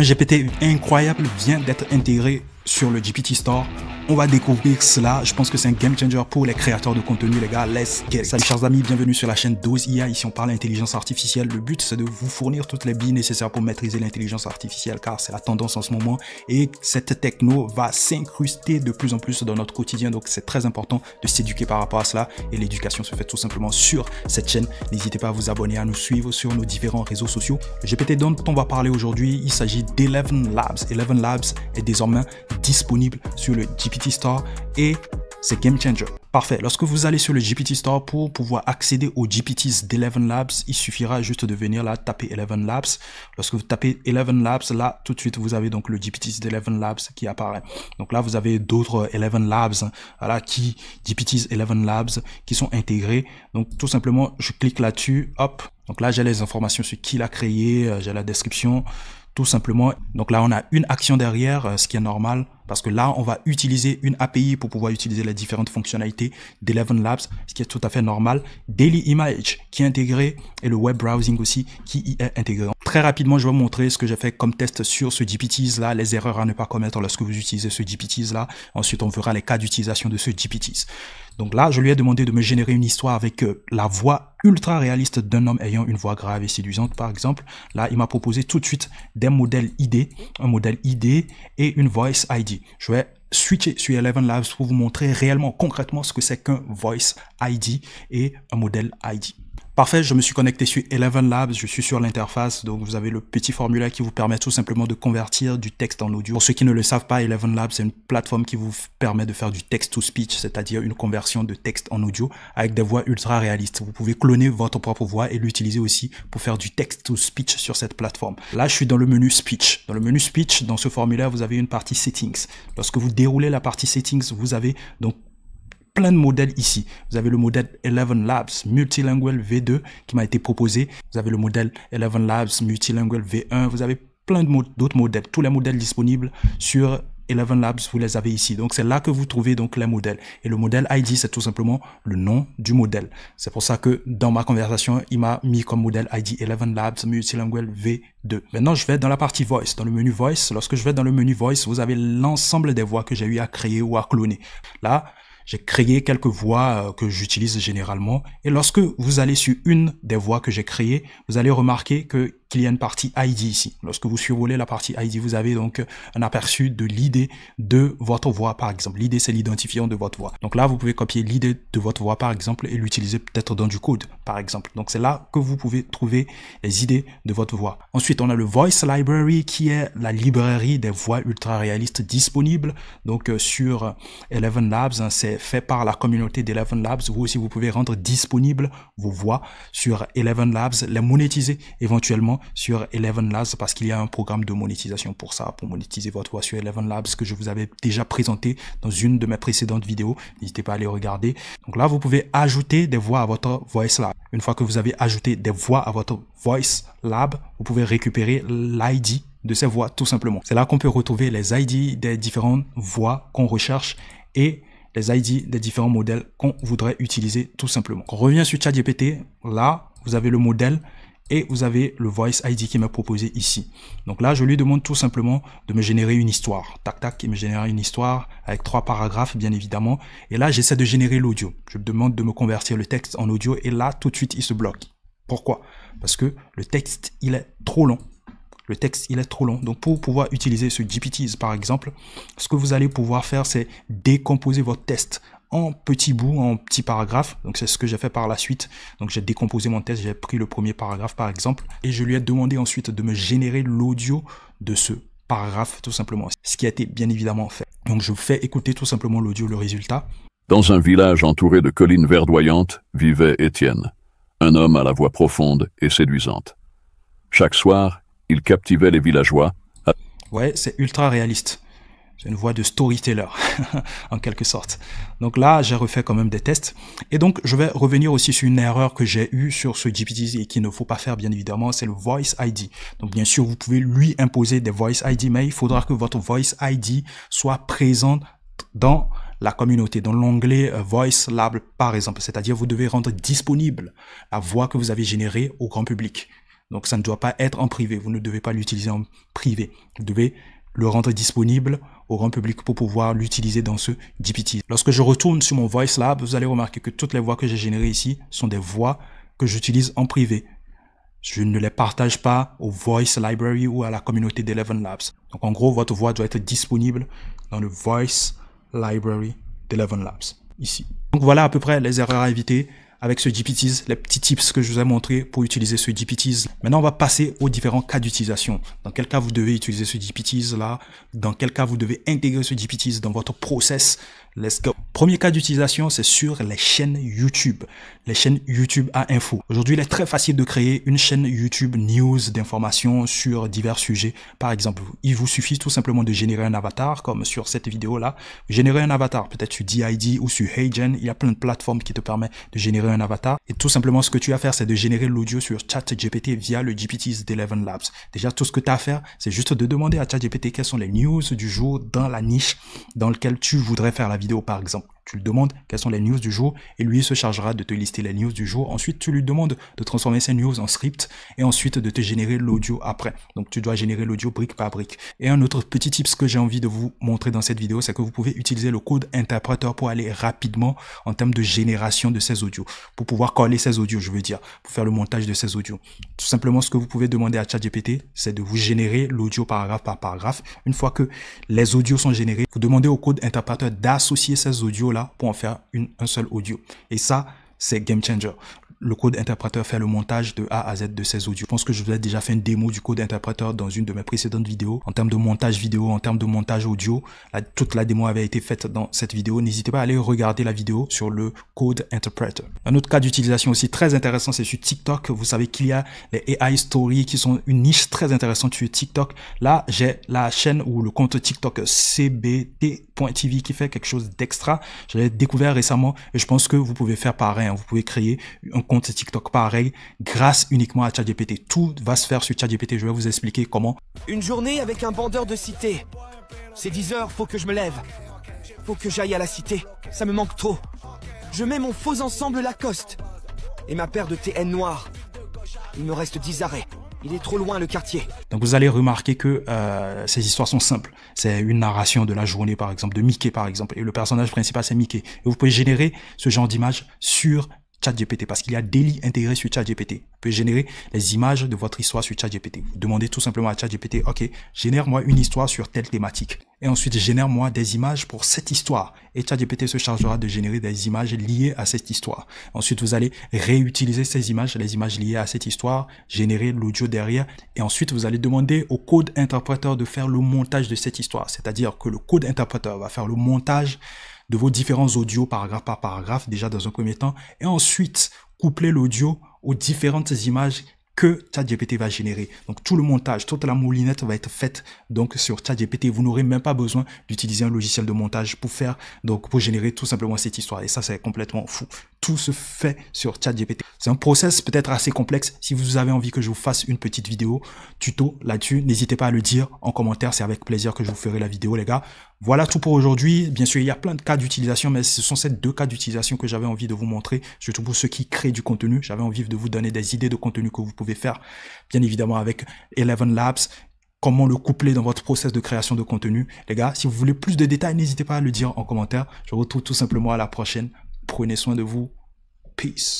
un GPT incroyable vient d'être intégré sur le GPT Store. On va découvrir cela. Je pense que c'est un game changer pour les créateurs de contenu, les gars. Let's get Salut, chers amis. Bienvenue sur la chaîne Dose IA. Ici, on parle intelligence artificielle. Le but, c'est de vous fournir toutes les billes nécessaires pour maîtriser l'intelligence artificielle, car c'est la tendance en ce moment. Et cette techno va s'incruster de plus en plus dans notre quotidien. Donc, c'est très important de s'éduquer par rapport à cela. Et l'éducation se fait tout simplement sur cette chaîne. N'hésitez pas à vous abonner, à nous suivre sur nos différents réseaux sociaux. GPT dont on va parler aujourd'hui, il s'agit d'Eleven Labs. Eleven Labs est désormais disponible sur le GPT Store et c'est game changer. Parfait. Lorsque vous allez sur le GPT Store pour pouvoir accéder au GPTs d'Eleven Labs, il suffira juste de venir là taper Eleven Labs. Lorsque vous tapez Eleven Labs, là tout de suite vous avez donc le GPTs d'Eleven Labs qui apparaît. Donc là vous avez d'autres euh, Eleven Labs, hein, voilà qui GPTs Eleven Labs qui sont intégrés. Donc tout simplement je clique là-dessus, hop. Donc là j'ai les informations sur qui l'a créé, euh, j'ai la description, tout simplement. Donc là, on a une action derrière, euh, ce qui est normal parce que là, on va utiliser une API pour pouvoir utiliser les différentes fonctionnalités d'Eleven Labs, ce qui est tout à fait normal. Daily Image qui est intégré et le web browsing aussi qui y est intégré. Très rapidement, je vais vous montrer ce que j'ai fait comme test sur ce GPTs là, les erreurs à ne pas commettre lorsque vous utilisez ce GPTs là. Ensuite, on verra les cas d'utilisation de ce GPTs. Donc là, je lui ai demandé de me générer une histoire avec euh, la voix ultra réaliste d'un homme ayant une voix grave et séduisante, par exemple. Là, il m'a proposé tout de suite des modèles ID, un modèle ID et une voice ID je vais switcher sur Eleven Labs pour vous montrer réellement, concrètement, ce que c'est qu'un Voice ID et un modèle ID. Parfait, je me suis connecté sur Eleven Labs, je suis sur l'interface, donc vous avez le petit formulaire qui vous permet tout simplement de convertir du texte en audio. Pour ceux qui ne le savent pas, Eleven Labs c'est une plateforme qui vous permet de faire du text-to-speech, c'est-à-dire une conversion de texte en audio avec des voix ultra réalistes. Vous pouvez cloner votre propre voix et l'utiliser aussi pour faire du text-to-speech sur cette plateforme. Là, je suis dans le menu Speech. Dans le menu Speech, dans ce formulaire, vous avez une partie Settings. Lorsque vous déroulez la partie Settings, vous avez donc plein de modèles ici. Vous avez le modèle 11 Labs Multilingual V2 qui m'a été proposé. Vous avez le modèle 11 Labs Multilingual V1. Vous avez plein d'autres modèles. Tous les modèles disponibles sur 11 Labs, vous les avez ici. Donc, c'est là que vous trouvez donc les modèles. Et le modèle ID, c'est tout simplement le nom du modèle. C'est pour ça que dans ma conversation, il m'a mis comme modèle ID 11 Labs Multilingual V2. Maintenant, je vais dans la partie Voice, dans le menu Voice. Lorsque je vais dans le menu Voice, vous avez l'ensemble des voix que j'ai eu à créer ou à cloner. Là, j'ai créé quelques voix euh, que j'utilise généralement. Et lorsque vous allez sur une des voix que j'ai créées, vous allez remarquer que qu'il y a une partie ID ici. Lorsque vous survolez la partie ID, vous avez donc un aperçu de l'idée de votre voix, par exemple. L'idée, c'est l'identifiant de votre voix. Donc là, vous pouvez copier l'idée de votre voix, par exemple, et l'utiliser peut-être dans du code, par exemple. Donc c'est là que vous pouvez trouver les idées de votre voix. Ensuite, on a le Voice Library, qui est la librairie des voix ultra réalistes disponible. Donc euh, sur Eleven Labs, hein, c'est fait par la communauté d'Eleven Labs. Vous aussi, vous pouvez rendre disponible vos voix sur Eleven Labs, les monétiser éventuellement sur Eleven Labs parce qu'il y a un programme de monétisation pour ça, pour monétiser votre voix sur Eleven Labs que je vous avais déjà présenté dans une de mes précédentes vidéos. N'hésitez pas à aller regarder. Donc là, vous pouvez ajouter des voix à votre Voice Lab. Une fois que vous avez ajouté des voix à votre Voice Lab, vous pouvez récupérer l'ID de ces voix tout simplement. C'est là qu'on peut retrouver les ID des différentes voix qu'on recherche et les ID des différents modèles qu'on voudrait utiliser tout simplement. On revient sur ChatGPT. Là, vous avez le modèle et vous avez le Voice ID qui m'a proposé ici. Donc là, je lui demande tout simplement de me générer une histoire. Tac, tac, il me génère une histoire avec trois paragraphes, bien évidemment. Et là, j'essaie de générer l'audio. Je demande de me convertir le texte en audio et là, tout de suite, il se bloque. Pourquoi Parce que le texte, il est trop long. Le texte, il est trop long. Donc, pour pouvoir utiliser ce GPT, par exemple, ce que vous allez pouvoir faire, c'est décomposer votre texte en petits bouts, en petits paragraphes. Donc c'est ce que j'ai fait par la suite. Donc j'ai décomposé mon test j'ai pris le premier paragraphe par exemple, et je lui ai demandé ensuite de me générer l'audio de ce paragraphe tout simplement. Ce qui a été bien évidemment fait. Donc je fais écouter tout simplement l'audio, le résultat. Dans un village entouré de collines verdoyantes vivait Étienne, un homme à la voix profonde et séduisante. Chaque soir, il captivait les villageois. Ouais, c'est ultra réaliste c'est une voix de storyteller, en quelque sorte. Donc là, j'ai refait quand même des tests. Et donc, je vais revenir aussi sur une erreur que j'ai eue sur ce GPT et qu'il ne faut pas faire, bien évidemment, c'est le Voice ID. Donc, bien sûr, vous pouvez lui imposer des Voice ID, mais il faudra que votre Voice ID soit présent dans la communauté, dans l'onglet euh, Voice Lab, par exemple. C'est-à-dire, vous devez rendre disponible la voix que vous avez générée au grand public. Donc, ça ne doit pas être en privé. Vous ne devez pas l'utiliser en privé. Vous devez le rendre disponible au grand public pour pouvoir l'utiliser dans ce GPT. Lorsque je retourne sur mon Voice Lab, vous allez remarquer que toutes les voix que j'ai générées ici sont des voix que j'utilise en privé. Je ne les partage pas au Voice Library ou à la communauté d'Eleven Labs. Donc en gros, votre voix doit être disponible dans le Voice Library d'Eleven Labs, ici. Donc voilà à peu près les erreurs à éviter, avec ce GPTs, les petits tips que je vous ai montrés pour utiliser ce GPTs. Maintenant, on va passer aux différents cas d'utilisation. Dans quel cas vous devez utiliser ce GPTs là, dans quel cas vous devez intégrer ce GPTs dans votre process Let's go. Premier cas d'utilisation, c'est sur les chaînes YouTube. Les chaînes YouTube à info. Aujourd'hui, il est très facile de créer une chaîne YouTube news d'informations sur divers sujets. Par exemple, il vous suffit tout simplement de générer un avatar, comme sur cette vidéo-là. Générer un avatar, peut-être sur DID ou sur HeyGen. Il y a plein de plateformes qui te permettent de générer un avatar. Et tout simplement, ce que tu as à faire, c'est de générer l'audio sur ChatGPT via le GPT's 11 Labs. Déjà, tout ce que tu as à faire, c'est juste de demander à ChatGPT quelles sont les news du jour dans la niche dans laquelle tu voudrais faire la vidéo par exemple tu lui demandes quelles sont les news du jour et lui se chargera de te lister les news du jour. Ensuite, tu lui demandes de transformer ces news en script et ensuite de te générer l'audio après. Donc, tu dois générer l'audio brique par brique. Et un autre petit ce que j'ai envie de vous montrer dans cette vidéo, c'est que vous pouvez utiliser le code interpréteur pour aller rapidement en termes de génération de ces audios, pour pouvoir coller ces audios, je veux dire, pour faire le montage de ces audios. Tout simplement, ce que vous pouvez demander à ChatGPT, c'est de vous générer l'audio paragraphe par paragraphe. Une fois que les audios sont générés, vous demandez au code interpréteur d'associer ces audios là pour en faire une, un seul audio. Et ça, c'est game changer. Le code interpréteur fait le montage de A à Z de ces audios. Je pense que je vous ai déjà fait une démo du code interpréteur dans une de mes précédentes vidéos. En termes de montage vidéo, en termes de montage audio, toute la démo avait été faite dans cette vidéo. N'hésitez pas à aller regarder la vidéo sur le code interpréteur. Un autre cas d'utilisation aussi très intéressant, c'est sur TikTok. Vous savez qu'il y a les AI Stories qui sont une niche très intéressante sur TikTok. Là, j'ai la chaîne ou le compte TikTok CBT TV qui fait quelque chose d'extra. Je l'ai découvert récemment et je pense que vous pouvez faire pareil. Hein. Vous pouvez créer un compte TikTok pareil grâce uniquement à ChatGPT. Tout va se faire sur ChatGPT. Je vais vous expliquer comment. Une journée avec un bandeur de cité. C'est 10 heures, faut que je me lève. Faut que j'aille à la cité. Ça me manque trop. Je mets mon faux ensemble Lacoste et ma paire de TN noir. Il me reste 10 arrêts. Il est trop loin le quartier. Donc vous allez remarquer que euh, ces histoires sont simples. C'est une narration de la journée par exemple, de Mickey par exemple, et le personnage principal c'est Mickey. Et vous pouvez générer ce genre d'image sur ChatGPT parce qu'il y a des lits intégrés sur ChatGPT. Vous pouvez générer les images de votre histoire sur ChatGPT. Vous demandez tout simplement à ChatGPT, OK, génère-moi une histoire sur telle thématique. Et ensuite, génère-moi des images pour cette histoire. Et ChatGPT se chargera de générer des images liées à cette histoire. Ensuite, vous allez réutiliser ces images, les images liées à cette histoire, générer l'audio derrière. Et ensuite, vous allez demander au code interpréteur de faire le montage de cette histoire. C'est-à-dire que le code interpréteur va faire le montage de vos différents audios, paragraphe par paragraphe, déjà dans un premier temps, et ensuite coupler l'audio aux différentes images que ChatGPT va générer. Donc tout le montage, toute la moulinette va être faite donc sur ChatGPT. Vous n'aurez même pas besoin d'utiliser un logiciel de montage pour faire donc pour générer tout simplement cette histoire. Et ça c'est complètement fou. Tout se fait sur ChatGPT. C'est un process peut-être assez complexe. Si vous avez envie que je vous fasse une petite vidéo tuto là-dessus, n'hésitez pas à le dire en commentaire. C'est avec plaisir que je vous ferai la vidéo les gars. Voilà tout pour aujourd'hui. Bien sûr, il y a plein de cas d'utilisation, mais ce sont ces deux cas d'utilisation que j'avais envie de vous montrer, surtout pour ceux qui créent du contenu. J'avais envie de vous donner des idées de contenu que vous pouvez faire, bien évidemment, avec Eleven Labs, comment le coupler dans votre process de création de contenu. Les gars, si vous voulez plus de détails, n'hésitez pas à le dire en commentaire. Je vous retrouve tout simplement à la prochaine. Prenez soin de vous. Peace.